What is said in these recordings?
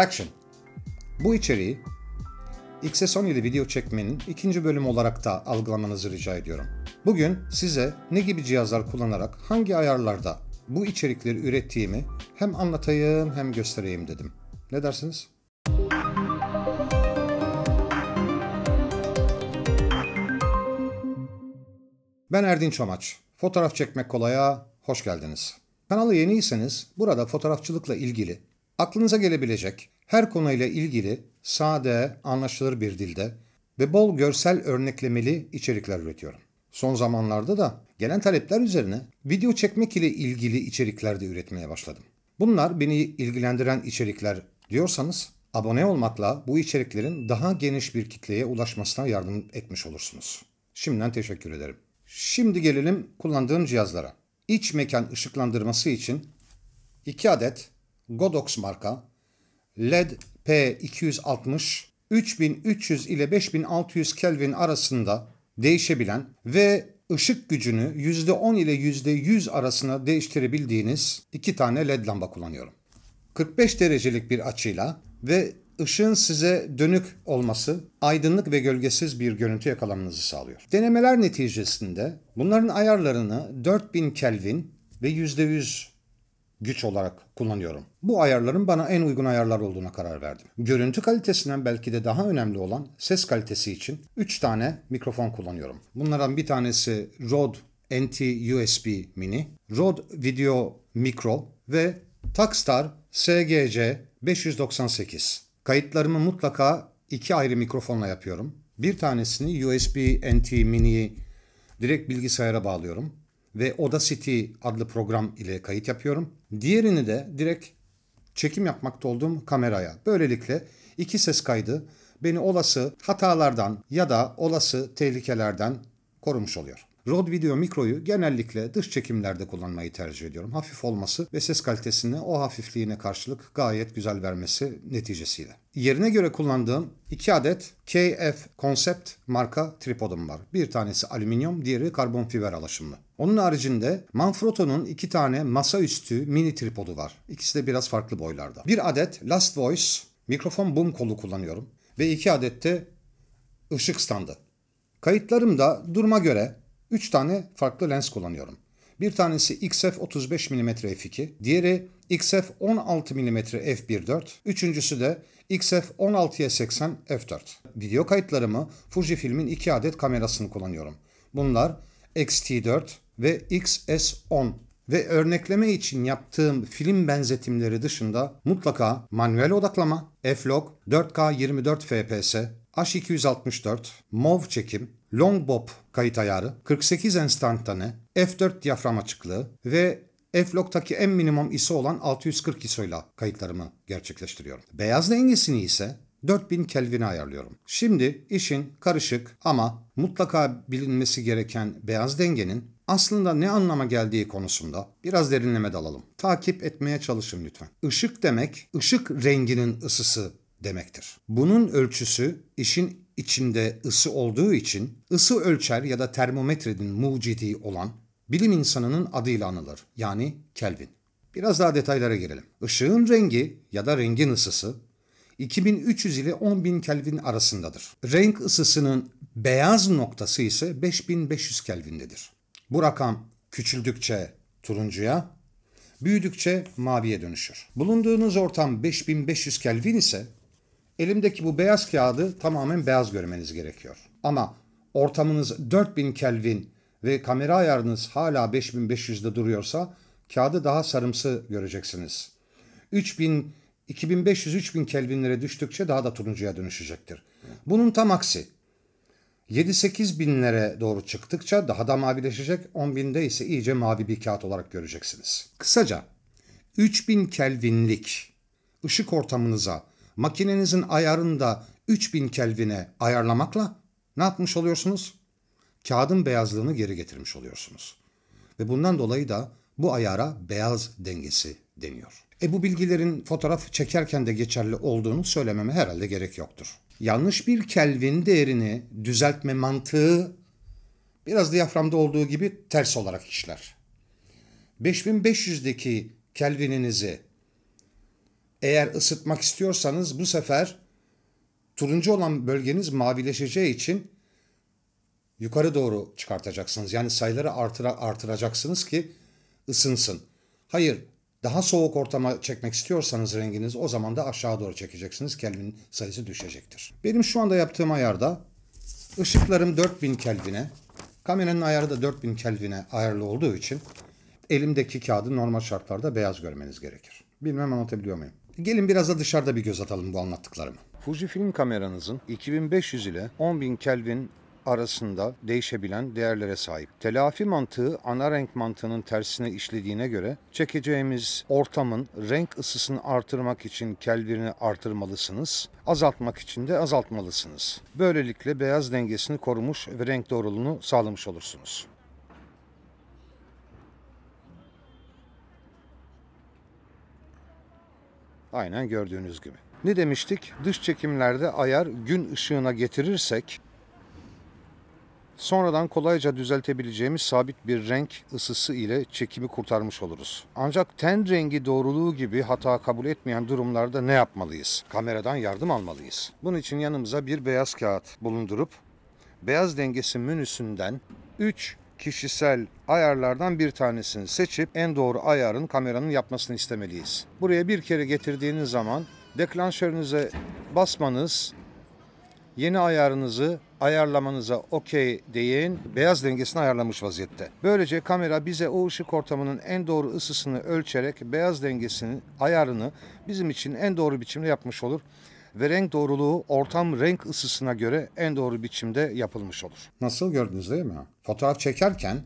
Action. Bu içeriği XS17 video çekmenin ikinci bölümü olarak da algılamanızı rica ediyorum. Bugün size ne gibi cihazlar kullanarak hangi ayarlarda bu içerikleri ürettiğimi hem anlatayım hem göstereyim dedim. Ne dersiniz? Ben Erdin Çomaç. Fotoğraf çekmek kolaya hoş geldiniz. Kanalı yeniyseniz burada fotoğrafçılıkla ilgili Aklınıza gelebilecek her konuyla ilgili sade, anlaşılır bir dilde ve bol görsel örneklemeli içerikler üretiyorum. Son zamanlarda da gelen talepler üzerine video çekmek ile ilgili içerikler de üretmeye başladım. Bunlar beni ilgilendiren içerikler diyorsanız abone olmakla bu içeriklerin daha geniş bir kitleye ulaşmasına yardım etmiş olursunuz. Şimdiden teşekkür ederim. Şimdi gelelim kullandığım cihazlara. İç mekan ışıklandırması için 2 adet Godox marka LED P260 3300 ile 5600 Kelvin arasında değişebilen ve ışık gücünü %10 ile %100 arasına değiştirebildiğiniz iki tane LED lamba kullanıyorum. 45 derecelik bir açıyla ve ışığın size dönük olması aydınlık ve gölgesiz bir görüntü yakalamanızı sağlıyor. Denemeler neticesinde bunların ayarlarını 4000 Kelvin ve %100 güç olarak kullanıyorum. Bu ayarların bana en uygun ayarlar olduğuna karar verdim. Görüntü kalitesinden belki de daha önemli olan ses kalitesi için 3 tane mikrofon kullanıyorum. Bunlardan bir tanesi Rode NT-USB Mini, Rode Video Micro ve Takstar SGC 598. Kayıtlarımı mutlaka iki ayrı mikrofonla yapıyorum. Bir tanesini USB NT Mini'yi direkt bilgisayara bağlıyorum ve Oda City adlı program ile kayıt yapıyorum. Diğerini de direkt çekim yapmakta olduğum kameraya. Böylelikle iki ses kaydı beni olası hatalardan ya da olası tehlikelerden korumuş oluyor. Rode Video mikroyu genellikle dış çekimlerde kullanmayı tercih ediyorum. Hafif olması ve ses kalitesini o hafifliğine karşılık gayet güzel vermesi neticesiyle. Yerine göre kullandığım iki adet KF Concept marka tripodum var. Bir tanesi alüminyum, diğeri karbon fiber alaşımlı. Onun haricinde Manfrotto'nun iki tane masaüstü mini tripodu var. İkisi de biraz farklı boylarda. Bir adet Last Voice mikrofon boom kolu kullanıyorum ve iki adet de ışık standı. Kayıtlarımda duruma göre 3 tane farklı lens kullanıyorum. Bir tanesi XF 35 mm f2, diğeri XF 16 mm f1.4, üçüncüsü de XF 16'ya80 f4. Video kayıtlarımı Fujifilm'in iki adet kamerasını kullanıyorum. Bunlar xt 4 ve XS10 ve örnekleme için yaptığım film benzetimleri dışında mutlaka manuel odaklama, F-Log, 4K 24 FPS, H264, MOV çekim, long bob kayıt ayarı, 48 enstantane, F4 diyafram açıklığı ve F-Log'taki en minimum ISO olan 640 ISO ile kayıtlarımı gerçekleştiriyorum. Beyaz dengesini ise 4000 Kelvin'e ayarlıyorum. Şimdi işin karışık ama mutlaka bilinmesi gereken beyaz dengenin aslında ne anlama geldiği konusunda biraz derinleme dalalım. Takip etmeye çalışın lütfen. Işık demek, ışık renginin ısısı demektir. Bunun ölçüsü işin içinde ısı olduğu için ısı ölçer ya da termometrenin mucidi olan bilim insanının adıyla anılır. Yani Kelvin. Biraz daha detaylara girelim. Işığın rengi ya da rengin ısısı 2300 ile 10000 Kelvin arasındadır. Renk ısısının beyaz noktası ise 5500 Kelvin'dedir. Bu rakam küçüldükçe turuncuya, büyüdükçe maviye dönüşür. Bulunduğunuz ortam 5500 Kelvin ise elimdeki bu beyaz kağıdı tamamen beyaz görmeniz gerekiyor. Ama ortamınız 4000 Kelvin ve kamera ayarınız hala 5500'de duruyorsa kağıdı daha sarımsı göreceksiniz. 3000 2500-3000 Kelvinlere düştükçe daha da turuncuya dönüşecektir. Bunun tam aksi. 7-8 binlere doğru çıktıkça daha da mavileşecek, 10 binde ise iyice mavi bir kağıt olarak göreceksiniz. Kısaca 3000 Kelvinlik ışık ortamınıza makinenizin ayarında 3000 Kelvin'e ayarlamakla ne yapmış oluyorsunuz? Kağıdın beyazlığını geri getirmiş oluyorsunuz. Ve bundan dolayı da bu ayara beyaz dengesi deniyor. E bu bilgilerin fotoğraf çekerken de geçerli olduğunu söylememe herhalde gerek yoktur yanlış bir Kelvin değerini düzeltme mantığı biraz diyaframda olduğu gibi ters olarak işler. 5500'deki Kelvin'inizi eğer ısıtmak istiyorsanız bu sefer turuncu olan bölgeniz mavileşeceği için yukarı doğru çıkartacaksınız. Yani sayıları artıra, artıracaksınız ki ısınsın. Hayır, daha soğuk ortama çekmek istiyorsanız renginiz o zaman da aşağı doğru çekeceksiniz. Kelvin sayısı düşecektir. Benim şu anda yaptığım ayarda ışıklarım 4000 Kelvin'e, kameranın ayarı da 4000 Kelvin'e ayarlı olduğu için elimdeki kağıdı normal şartlarda beyaz görmeniz gerekir. Bilmem anlatabiliyor muyum? Gelin biraz da dışarıda bir göz atalım bu anlattıklarımı. Fujifilm kameranızın 2500 ile 10.000 Kelvin arasında değişebilen değerlere sahip. Telafi mantığı ana renk mantığının tersine işlediğine göre çekeceğimiz ortamın renk ısısını artırmak için kelvirini artırmalısınız, azaltmak için de azaltmalısınız. Böylelikle beyaz dengesini korumuş ve renk doğruluğunu sağlamış olursunuz. Aynen gördüğünüz gibi. Ne demiştik? Dış çekimlerde ayar gün ışığına getirirsek Sonradan kolayca düzeltebileceğimiz sabit bir renk ısısı ile çekimi kurtarmış oluruz. Ancak ten rengi doğruluğu gibi hata kabul etmeyen durumlarda ne yapmalıyız? Kameradan yardım almalıyız. Bunun için yanımıza bir beyaz kağıt bulundurup beyaz dengesi menüsünden 3 kişisel ayarlardan bir tanesini seçip en doğru ayarın kameranın yapmasını istemeliyiz. Buraya bir kere getirdiğiniz zaman deklanşörünüze basmanız Yeni ayarınızı ayarlamanıza okey deyin. Beyaz dengesini ayarlamış vaziyette. Böylece kamera bize o ışık ortamının en doğru ısısını ölçerek beyaz dengesinin ayarını bizim için en doğru biçimde yapmış olur ve renk doğruluğu ortam renk ısısına göre en doğru biçimde yapılmış olur. Nasıl gördünüz değil mi? Fotoğraf çekerken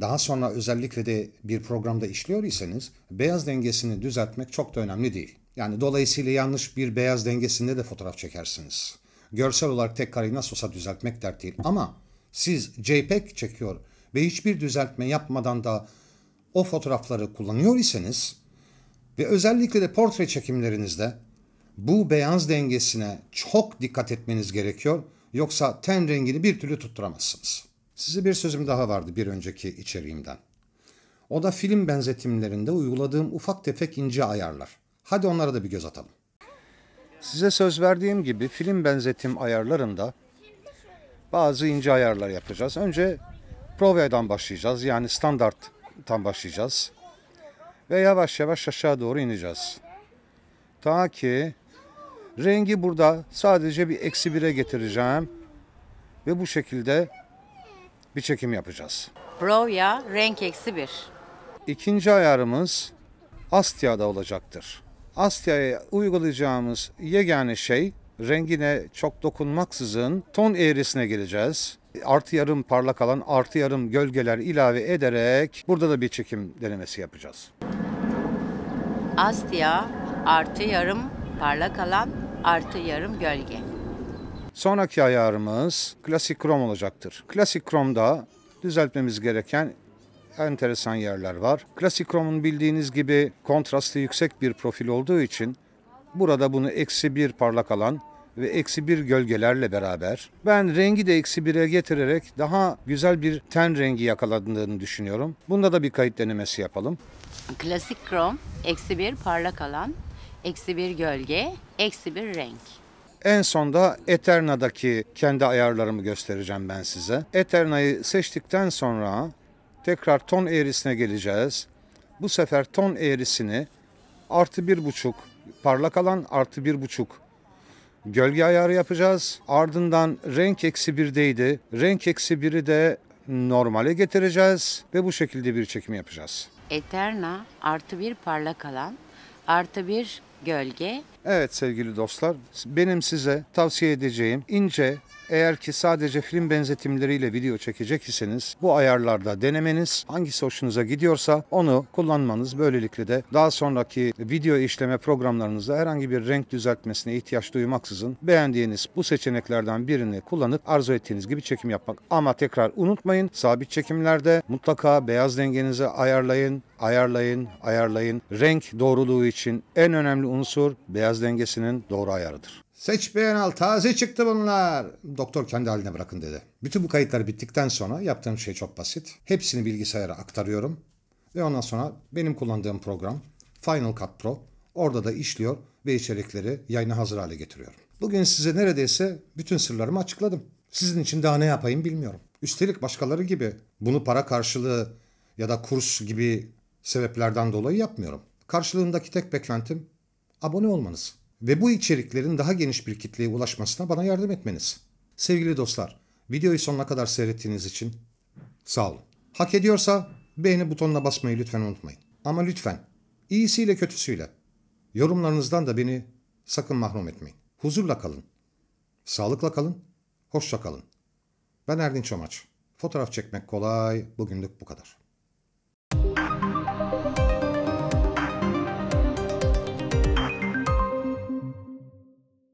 daha sonra özellikle de bir programda işliyor iseniz beyaz dengesini düzeltmek çok da önemli değil. Yani dolayısıyla yanlış bir beyaz dengesinde de fotoğraf çekersiniz görsel olarak tek kareyi nasıl olsa düzeltmek dert değil. Ama siz JPEG çekiyor ve hiçbir düzeltme yapmadan da o fotoğrafları kullanıyor iseniz ve özellikle de portre çekimlerinizde bu beyaz dengesine çok dikkat etmeniz gerekiyor. Yoksa ten rengini bir türlü tutturamazsınız. Size bir sözüm daha vardı bir önceki içeriğimden. O da film benzetimlerinde uyguladığım ufak tefek ince ayarlar. Hadi onlara da bir göz atalım. Size söz verdiğim gibi film benzetim ayarlarında bazı ince ayarlar yapacağız. Önce Provia'dan başlayacağız. Yani standarttan başlayacağız. Ve yavaş yavaş aşağı doğru ineceğiz. Ta ki rengi burada sadece bir eksi bire getireceğim. Ve bu şekilde bir çekim yapacağız. Provia renk eksi bir. İkinci ayarımız Astya'da olacaktır. Asya'ya uygulayacağımız yegane şey rengine çok dokunmaksızın ton eğrisine gireceğiz. Artı yarım parlak alan, artı yarım gölgeler ilave ederek burada da bir çekim denemesi yapacağız. Astia artı yarım parlak alan artı yarım gölge. Sonraki ayarımız klasik krom olacaktır. Klasik kromda düzeltmemiz gereken enteresan yerler var. Klasik Rom'un bildiğiniz gibi kontrastı yüksek bir profil olduğu için burada bunu eksi bir parlak alan ve eksi bir gölgelerle beraber ben rengi de eksi bire getirerek daha güzel bir ten rengi yakaladığını düşünüyorum. Bunda da bir kayıt denemesi yapalım. Klasik krom, eksi bir parlak alan, eksi bir gölge, eksi bir renk. En sonda Eterna'daki kendi ayarlarımı göstereceğim ben size. Eterna'yı seçtikten sonra tekrar ton eğrisine geleceğiz. Bu sefer ton eğrisini artı bir buçuk parlak alan artı bir buçuk gölge ayarı yapacağız. Ardından renk eksi birdeydi. Renk eksi biri de normale getireceğiz ve bu şekilde bir çekim yapacağız. Eterna artı bir parlak alan artı bir gölge Evet sevgili dostlar, benim size tavsiye edeceğim ince eğer ki sadece film benzetimleriyle video çekecek iseniz bu ayarlarda denemeniz hangisi hoşunuza gidiyorsa onu kullanmanız böylelikle de daha sonraki video işleme programlarınızda herhangi bir renk düzeltmesine ihtiyaç duymaksızın beğendiğiniz bu seçeneklerden birini kullanıp arzu ettiğiniz gibi çekim yapmak. Ama tekrar unutmayın sabit çekimlerde mutlaka beyaz dengenizi ayarlayın, ayarlayın, ayarlayın. Renk doğruluğu için en önemli unsur beyaz gaz dengesinin doğru ayarıdır. Seç beğen al taze çıktı bunlar. Doktor kendi haline bırakın dedi. Bütün bu kayıtlar bittikten sonra yaptığım şey çok basit. Hepsini bilgisayara aktarıyorum. Ve ondan sonra benim kullandığım program Final Cut Pro orada da işliyor ve içerikleri yayına hazır hale getiriyorum. Bugün size neredeyse bütün sırlarımı açıkladım. Sizin için daha ne yapayım bilmiyorum. Üstelik başkaları gibi bunu para karşılığı ya da kurs gibi sebeplerden dolayı yapmıyorum. Karşılığındaki tek beklentim abone olmanız ve bu içeriklerin daha geniş bir kitleye ulaşmasına bana yardım etmeniz. Sevgili dostlar, videoyu sonuna kadar seyrettiğiniz için sağ olun. Hak ediyorsa beğeni butonuna basmayı lütfen unutmayın. Ama lütfen iyisiyle kötüsüyle yorumlarınızdan da beni sakın mahrum etmeyin. Huzurla kalın. Sağlıkla kalın. Hoşça kalın. Ben Erdinç Omaç. Fotoğraf çekmek kolay. Bugünlük bu kadar.